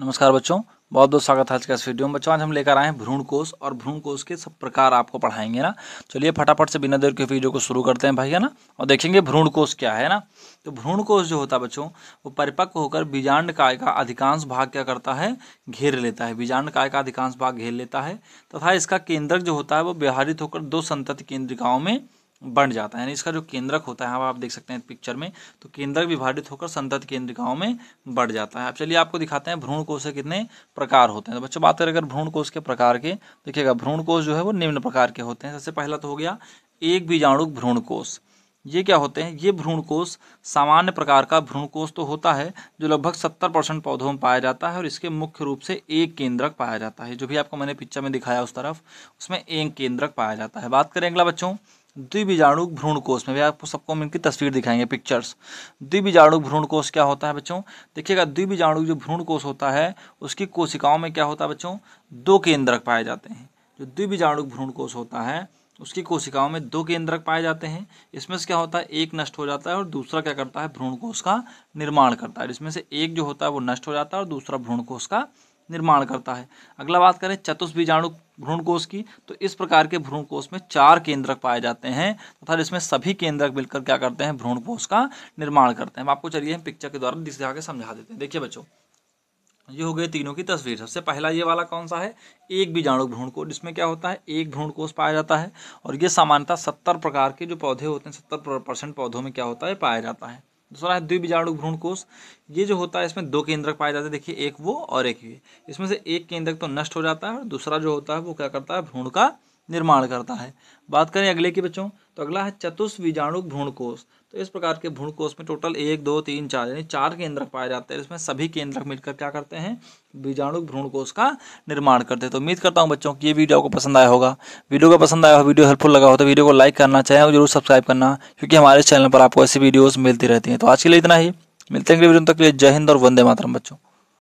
नमस्कार बच्चों बहुत बहुत स्वागत है आज का इस वीडियो में बच्चों आज हम लेकर आए हैं भ्रूण कोष और भ्रूण कोष के सब प्रकार आपको पढ़ाएंगे ना चलिए फटाफट से बिना देर के वीडियो को शुरू करते हैं भाई है ना और देखेंगे भ्रूण कोष क्या है ना तो भ्रूण कोष जो होता है बच्चों वो परिपक्व होकर बीजांड काय का अधिकांश भाग क्या करता है घेर लेता है बीजांड काय का अधिकांश भाग घेर लेता है तथा इसका केंद्रक जो होता है वो व्यवहारित होकर दो संतति केंद्रिकाओं में बढ़ जाता है इसका जो केंद्रक होता है हाँ, आप देख सकते हैं पिक्चर में तो केंद्रक विभाजित होकर संतत केंद्रिकाओं में बढ़ जाता है अब चलिए आपको दिखाते हैं भ्रूण कोश के कितने प्रकार होते हैं तो बच्चों बात करें अगर भ्रूण कोश के प्रकार के देखिएगा भ्रूण कोष जो है वो निम्न प्रकार के होते हैं सबसे पहला तो हो गया एक बीजाणु भ्रूण कोष ये क्या होते हैं ये भ्रूण कोष सामान्य प्रकार का भ्रूण कोष तो होता है जो लगभग सत्तर परसेंट पौधों में पाया जाता है और इसके मुख्य रूप से एक केंद्रक पाया जाता है जो भी आपको मैंने पिक्चर में दिखाया उस तरफ उसमें एक केंद्रक पाया जाता है बात करें अगला बच्चों द्विबीजाणु भ्रूण कोष में भी आपको सबको हम इनकी तस्वीर दिखाएंगे पिक्चर्स द्विबीजाणु भ्रूण कोष क्या होता है बच्चों देखिएगा द्विबीजाणु जो भ्रूण कोष होता है उसकी कोशिकाओं में क्या होता है बच्चों दो केंद्रक पाए जाते हैं जो द्विबीजाणु भ्रूण कोष होता है उसकी कोशिकाओं में दो केंद्रक पाए जाते हैं इसमें से क्या होता है एक नष्ट हो जाता है और दूसरा क्या करता है भ्रूण कोष का निर्माण करता है इसमें से एक जो होता है वो नष्ट हो जाता है और दूसरा भ्रूण कोष का निर्माण करता है अगला बात करें चतुष्बीजाणु भ्रूण कोष की तो इस प्रकार के भ्रूण कोष में चार केंद्रक पाए जाते हैं तथा तो इसमें सभी केंद्रक मिलकर क्या करते हैं भ्रूण कोष का निर्माण करते हैं आपको चलिए हम पिक्चर के द्वारा दिखा के समझा देते हैं देखिए बच्चों ये हो गए तीनों की तस्वीर सबसे पहला ये वाला कौन सा है एक बीजाणु भ्रूण कोष जिसमें क्या होता है एक भ्रूण कोष पाया जाता है और ये सामान्यतः सत्तर प्रकार के जो पौधे होते हैं सत्तर परसेंट पौधों में क्या होता है पाया जाता है दूसरा है द्विबीजाणु भ्रूण कोष ये जो होता है इसमें दो केंद्रक पाए जाते हैं देखिए एक वो और एक ये इसमें से एक केंद्रक तो नष्ट हो जाता है और दूसरा जो होता है वो क्या करता है भ्रूण का निर्माण करता है बात करें अगले की बच्चों तो अगला है चतुष भ्रूण कोष तो इस प्रकार के भ्रूण कोष में टोटल एक दो तीन चार यानी चार केंद्रक पाए जाते हैं इसमें सभी केंद्रक मिलकर क्या करते हैं बीजाणु भ्रूण कोष का निर्माण करते हैं तो उम्मीद करता हूँ बच्चों की ये वीडियो आपको पसंद आया होगा वीडियो का पसंद आया हो वीडियो हेल्पफुल लगा हो तो वीडियो को लाइक करना चाहें और जरूर सब्सक्राइब करना क्योंकि हमारे चैनल पर आपको ऐसी वीडियोज़ मिलती रहती हैं तो आज के लिए इतना ही मिलते हैं अगले वीडियो तक के लिए जय हिंद और वंदे मातरम बच्चों